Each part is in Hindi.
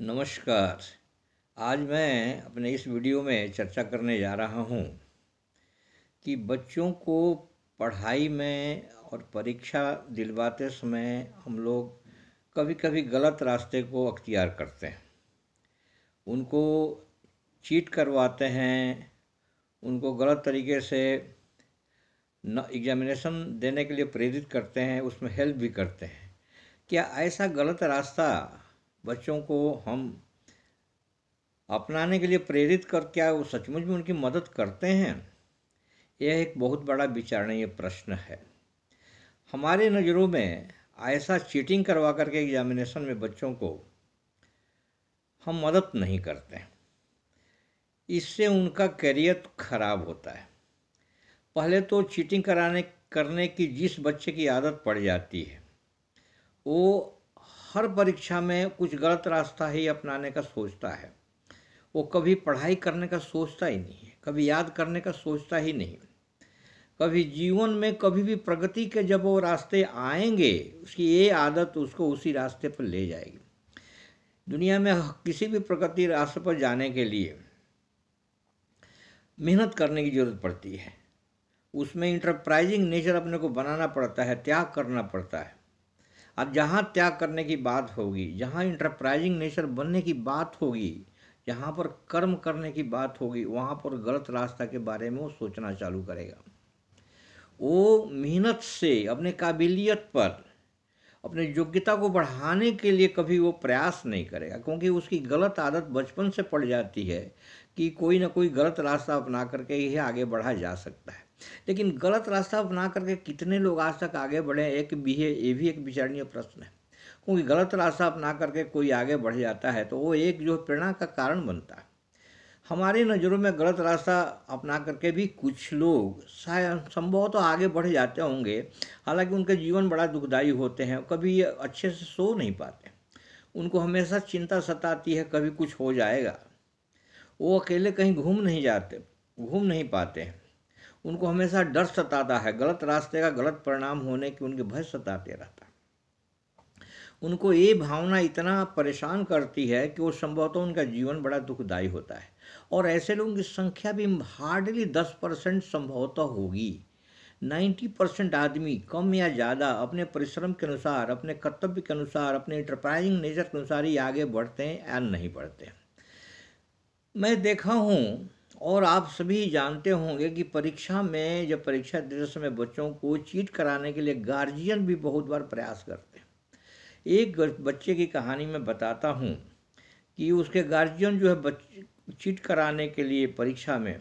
नमस्कार आज मैं अपने इस वीडियो में चर्चा करने जा रहा हूँ कि बच्चों को पढ़ाई में और परीक्षा दिलवाते समय हम लोग कभी कभी गलत रास्ते को अख्तियार करते हैं उनको चीट करवाते हैं उनको गलत तरीके से न एग्जामिनेशन देने के लिए प्रेरित करते हैं उसमें हेल्प भी करते हैं क्या ऐसा गलत रास्ता बच्चों को हम अपनाने के लिए प्रेरित कर क्या वो सचमुच में उनकी मदद करते हैं यह एक बहुत बड़ा विचारणीय प्रश्न है हमारे नज़रों में ऐसा चीटिंग करवा करके एग्जामिनेशन में बच्चों को हम मदद नहीं करते इससे उनका करियर खराब होता है पहले तो चीटिंग कराने करने की जिस बच्चे की आदत पड़ जाती है वो हर परीक्षा में कुछ गलत रास्ता ही अपनाने का सोचता है वो कभी पढ़ाई करने का सोचता ही नहीं है कभी याद करने का सोचता ही नहीं कभी जीवन में कभी भी प्रगति के जब वो रास्ते आएंगे उसकी ये आदत उसको उसी रास्ते पर ले जाएगी दुनिया में किसी भी प्रगति रास्ते पर जाने के लिए मेहनत करने की ज़रूरत पड़ती है उसमें इंटरप्राइजिंग नेचर अपने को बनाना पड़ता है त्याग करना पड़ता है अब जहाँ त्याग करने की बात होगी जहाँ इंटरप्राइजिंग नेचर बनने की बात होगी जहाँ पर कर्म करने की बात होगी वहाँ पर गलत रास्ता के बारे में वो सोचना चालू करेगा वो मेहनत से अपने काबिलियत पर अपने योग्यता को बढ़ाने के लिए कभी वो प्रयास नहीं करेगा क्योंकि उसकी गलत आदत बचपन से पड़ जाती है कि कोई ना कोई गलत रास्ता अपना करके यह आगे बढ़ा जा सकता है लेकिन गलत रास्ता अपना करके कितने लोग आज तक आगे बढ़े एक भी है ये भी एक विचारणीय प्रश्न है क्योंकि गलत रास्ता अपना करके कोई आगे बढ़ जाता है तो वो एक जो प्रेरणा का कारण बनता है हमारी नज़रों में गलत रास्ता अपना करके भी कुछ लोग शायद संभव तो आगे बढ़ जाते होंगे हालांकि उनके जीवन बड़ा दुखदायी होते हैं कभी अच्छे से सो नहीं पाते उनको हमेशा चिंता सताती है कभी कुछ हो जाएगा वो अकेले कहीं घूम नहीं जाते घूम नहीं पाते हैं उनको हमेशा डर सताता है गलत रास्ते का गलत परिणाम होने की उनके भय सताते रहता है उनको ये भावना इतना परेशान करती है कि वो संभवतः उनका जीवन बड़ा दुखदायी होता है और ऐसे लोगों की संख्या भी हार्डली दस परसेंट संभवतः होगी नाइन्टी परसेंट आदमी कम या ज़्यादा अपने परिश्रम के अनुसार अपने कर्तव्य के अनुसार अपने इंटरप्राइजिंग नेचर के अनुसार ही आगे बढ़ते हैं या नहीं बढ़ते हैं मैं देखा हूँ और आप सभी जानते होंगे कि परीक्षा में जब परीक्षा देते समय बच्चों को चीट कराने के लिए गार्जियन भी बहुत बार प्रयास करते हैं एक बच्चे की कहानी मैं बताता हूँ कि उसके गार्जियन जो है बच्चे चीट कराने के लिए परीक्षा में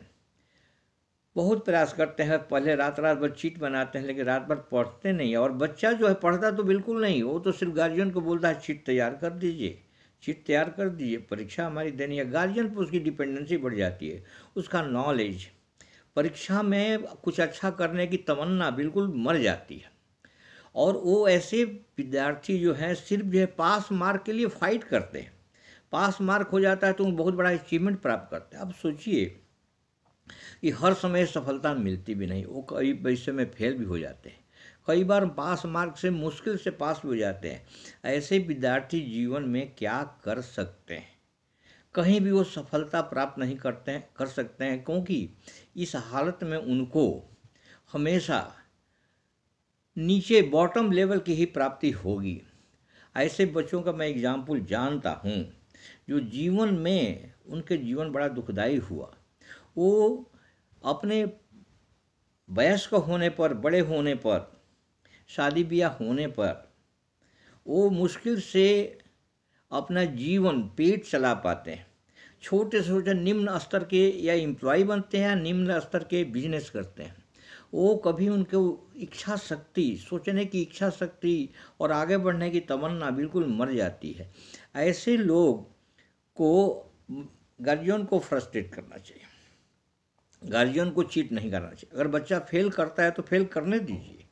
बहुत प्रयास करते हैं पहले रात रात भर चीट बनाते हैं लेकिन रात भर पढ़ते नहीं और बच्चा जो है पढ़ता तो बिल्कुल नहीं वो तो सिर्फ गार्जियन को बोलता है चीट तैयार कर दीजिए चीट तैयार कर दीजिए परीक्षा हमारी देनी है गार्जियन पर उसकी डिपेंडेंसी बढ़ जाती है उसका नॉलेज परीक्षा में कुछ अच्छा करने की तमन्ना बिल्कुल मर जाती है और वो ऐसे विद्यार्थी जो हैं सिर्फ जो है पास मार्क के लिए फाइट करते हैं पास मार्क हो जाता है तो वो बहुत बड़ा अचीवमेंट प्राप्त करते हैं अब सोचिए कि हर समय सफलता मिलती भी नहीं वो कई विषय में फेल भी हो जाते हैं कई बार पास मार्क से मुश्किल से पास भी हो जाते हैं ऐसे विद्यार्थी जीवन में क्या कर सकते हैं कहीं भी वो सफलता प्राप्त नहीं करते हैं कर सकते हैं क्योंकि इस हालत में उनको हमेशा नीचे बॉटम लेवल की ही प्राप्ति होगी ऐसे बच्चों का मैं एग्जाम्पल जानता हूँ जो जीवन में उनके जीवन बड़ा दुखदायी हुआ वो अपने वयस्क होने पर बड़े होने पर शादी ब्याह होने पर वो मुश्किल से अपना जीवन पेट चला पाते हैं छोटे से छोटे निम्न स्तर के या एम्प्लॉय बनते हैं या निम्न स्तर के बिजनेस करते हैं वो कभी उनके इच्छा शक्ति सोचने की इच्छा शक्ति और आगे बढ़ने की तमन्ना बिल्कुल मर जाती है ऐसे लोग को गार्जियन को फ्रस्ट्रेट करना चाहिए गार्जियन को चीट नहीं करना चाहिए अगर बच्चा फेल करता है तो फेल करने दीजिए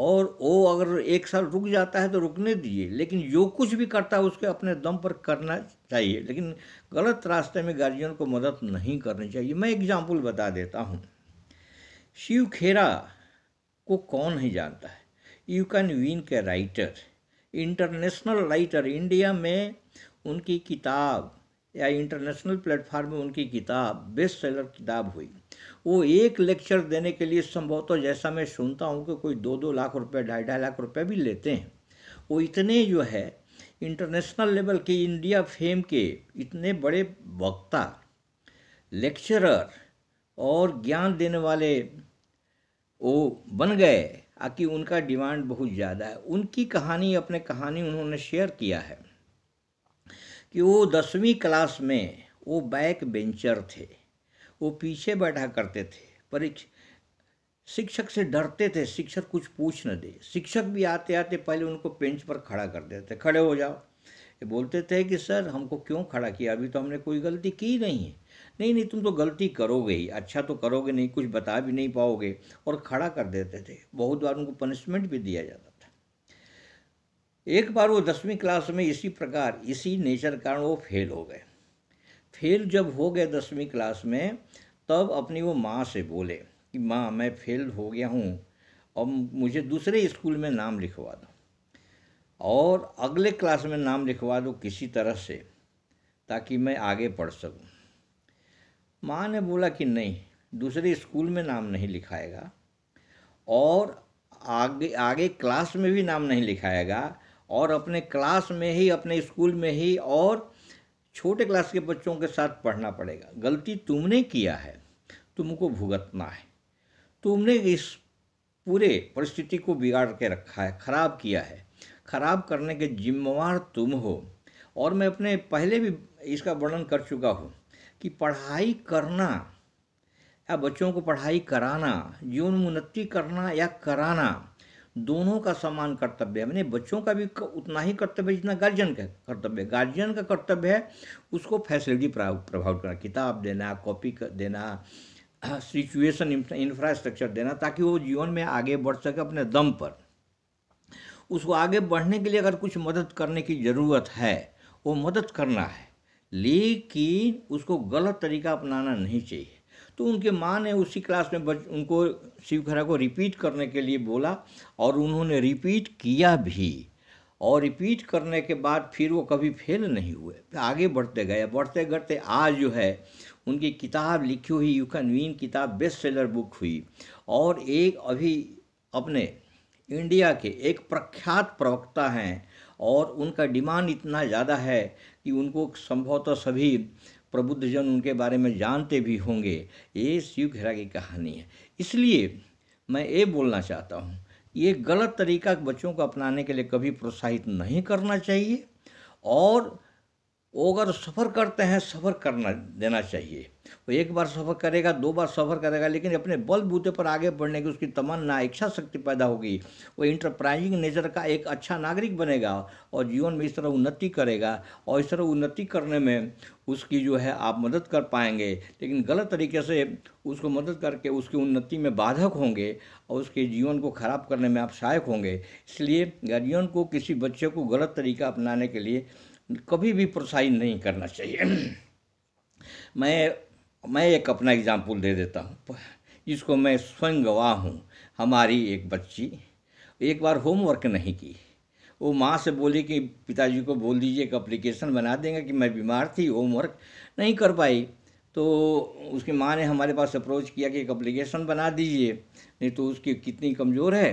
और वो अगर एक साल रुक जाता है तो रुकने दिए लेकिन जो कुछ भी करता है उसके अपने दम पर करना चाहिए लेकिन गलत रास्ते में गार्जियन को मदद नहीं करनी चाहिए मैं एग्जाम्पल बता देता हूँ शिव खेरा को कौन नहीं जानता है यू कैन विन के राइटर इंटरनेशनल राइटर इंडिया में उनकी किताब या इंटरनेशनल प्लेटफार्म में उनकी किताब बेस्ट सेलर किताब हुई वो एक लेक्चर देने के लिए संभवतः जैसा मैं सुनता हूँ कि कोई दो दो लाख रुपए ढाई ढाई लाख रुपए भी लेते हैं वो इतने जो है इंटरनेशनल लेवल के इंडिया फेम के इतने बड़े वक्ता लेक्चरर और ज्ञान देने वाले वो बन गए आकि उनका डिमांड बहुत ज़्यादा है उनकी कहानी अपने कहानी उन्होंने शेयर किया है कि वो दसवीं क्लास में वो बैक बेंचर थे वो पीछे बैठा करते थे परीक्ष शिक्षक से डरते थे शिक्षक कुछ पूछ न दे शिक्षक भी आते आते पहले उनको बेंच पर खड़ा कर देते खड़े हो जाओ ये बोलते थे कि सर हमको क्यों खड़ा किया अभी तो हमने कोई गलती की नहीं है नहीं नहीं तुम तो गलती करोगे ही अच्छा तो करोगे नहीं कुछ बता भी नहीं पाओगे और खड़ा कर देते थे बहुत बार उनको पनिशमेंट भी दिया जाता था एक बार वो दसवीं क्लास में इसी प्रकार इसी नेचर कारण वो फेल हो गए फेल जब हो गए दसवीं क्लास में तब अपनी वो माँ से बोले कि माँ मैं फेल हो गया हूँ और मुझे दूसरे स्कूल में नाम लिखवा दो और अगले क्लास में नाम लिखवा दो किसी तरह से ताकि मैं आगे पढ़ सकूँ माँ ने बोला कि नहीं दूसरे स्कूल में नाम नहीं लिखाएगा और आगे आगे क्लास में भी नाम नहीं लिखाएगा और अपने क्लास में ही अपने स्कूल में ही और छोटे क्लास के बच्चों के साथ पढ़ना पड़ेगा गलती तुमने किया है तुमको भुगतना है तुमने इस पूरे परिस्थिति को बिगाड़ के रखा है ख़राब किया है ख़राब करने के जिम्मेवार तुम हो और मैं अपने पहले भी इसका वर्णन कर चुका हूँ कि पढ़ाई करना या बच्चों को पढ़ाई कराना जीवन उन्नति करना या कराना दोनों का समान कर्तव्य है मैंने बच्चों का भी उतना ही कर्तव्य जितना गार्जियन का कर्तव्य है गार्जियन का कर्तव्य है उसको फैसिलिटी प्रभावित करना किताब देना कॉपी देना सिचुएशन इंफ्रास्ट्रक्चर देना ताकि वो जीवन में आगे बढ़ सके अपने दम पर उसको आगे बढ़ने के लिए अगर कुछ मदद करने की ज़रूरत है वो मदद करना है लेकिन उसको गलत तरीका अपनाना नहीं चाहिए तो उनके माँ ने उसी क्लास में बच उनको शिव खरा को रिपीट करने के लिए बोला और उन्होंने रिपीट किया भी और रिपीट करने के बाद फिर वो कभी फेल नहीं हुए आगे बढ़ते गए बढ़ते बढ़ते आज जो है उनकी किताब लिखी हुई यू कैन वीन किताब बेस्ट सेलर बुक हुई और एक अभी अपने इंडिया के एक प्रख्यात प्रवक्ता हैं और उनका डिमांड इतना ज़्यादा है कि उनको संभवतः सभी प्रबुद्धजन उनके बारे में जानते भी होंगे ये शिव खेरा की कहानी है इसलिए मैं ये बोलना चाहता हूँ ये गलत तरीका बच्चों को अपनाने के लिए कभी प्रोत्साहित नहीं करना चाहिए और वो अगर सफ़र करते हैं सफ़र करना देना चाहिए वो एक बार सफ़र करेगा दो बार सफ़र करेगा लेकिन अपने बल बूते पर आगे बढ़ने की उसकी तमन्ना इच्छा शक्ति पैदा होगी वो इंटरप्राइजिंग नेचर का एक अच्छा नागरिक बनेगा और जीवन में इस तरह उन्नति करेगा और इस तरह उन्नति करने में उसकी जो है आप मदद कर पाएंगे लेकिन गलत तरीके से उसको मदद करके उसकी उन्नति में बाधक होंगे और उसके जीवन को ख़राब करने में आप सहायक होंगे इसलिए गार्जियन को किसी बच्चे को गलत तरीका अपनाने के लिए कभी भी प्रोत्साहित नहीं करना चाहिए मैं मैं एक अपना एग्ज़ाम्पल दे देता हूँ जिसको मैं स्वयं गवाह हूँ हमारी एक बच्ची एक बार होमवर्क नहीं की वो माँ से बोली कि पिताजी को बोल दीजिए एक अप्लीकेशन बना देंगे कि मैं बीमार थी होमवर्क नहीं कर पाई तो उसकी माँ ने हमारे पास अप्रोच किया कि एक अप्लीकेशन बना दीजिए नहीं तो उसकी कितनी कमज़ोर है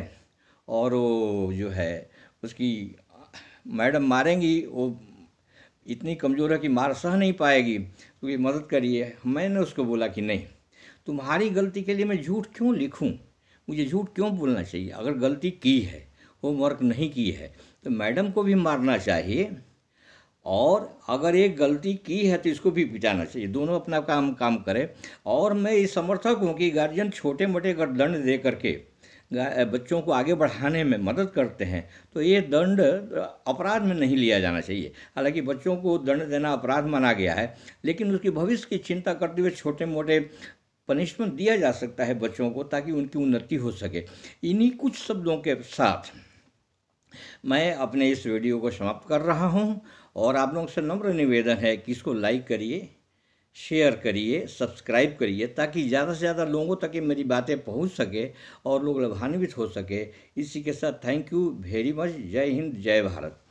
और वो जो है उसकी मैडम मारेंगी वो इतनी कमज़ोर है कि मार सह नहीं पाएगी तो ये मदद करिए मैंने उसको बोला कि नहीं तुम्हारी गलती के लिए मैं झूठ क्यों लिखूं मुझे झूठ क्यों बोलना चाहिए अगर गलती की है होमवर्क नहीं की है तो मैडम को भी मारना चाहिए और अगर एक गलती की है तो इसको भी पिटाना चाहिए दोनों अपना काम काम करें और मैं ये समर्थक हूँ कि गार्जियन छोटे मोटे दंड दे करके बच्चों को आगे बढ़ाने में मदद करते हैं तो ये दंड अपराध में नहीं लिया जाना चाहिए हालांकि बच्चों को दंड देना अपराध माना गया है लेकिन उसकी भविष्य की चिंता करते हुए छोटे मोटे पनिशमेंट दिया जा सकता है बच्चों को ताकि उनकी उन्नति हो सके इन्हीं कुछ शब्दों के साथ मैं अपने इस वीडियो को समाप्त कर रहा हूँ और आप लोगों से नम्र निवेदन है कि इसको लाइक करिए शेयर करिए सब्सक्राइब करिए ताकि ज़्यादा से ज़्यादा लोगों तक ये मेरी बातें पहुंच सके और लोग लाभान्वित हो सके इसी के साथ थैंक यू वेरी मच जय हिंद जय भारत